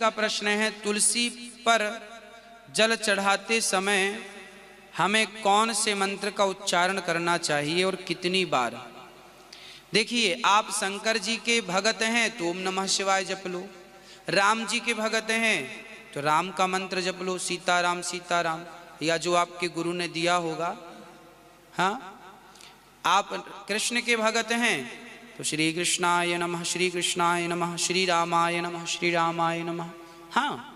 का प्रश्न है तुलसी पर जल चढ़ाते समय हमें कौन से मंत्र का उच्चारण करना चाहिए और कितनी बार देखिए आप शंकर जी के भगत हैं तो ओम नमः शिवाय जप लो राम जी के भगत हैं तो राम का मंत्र जप लो सीताराम सीताराम या जो आपके गुरु ने दिया होगा हाँ आप कृष्ण के भगत हैं तो श्री कृष्णाय नमः श्री कृष्णाय नमः श्री रामाय नमः श्री रामाय नमः हाँ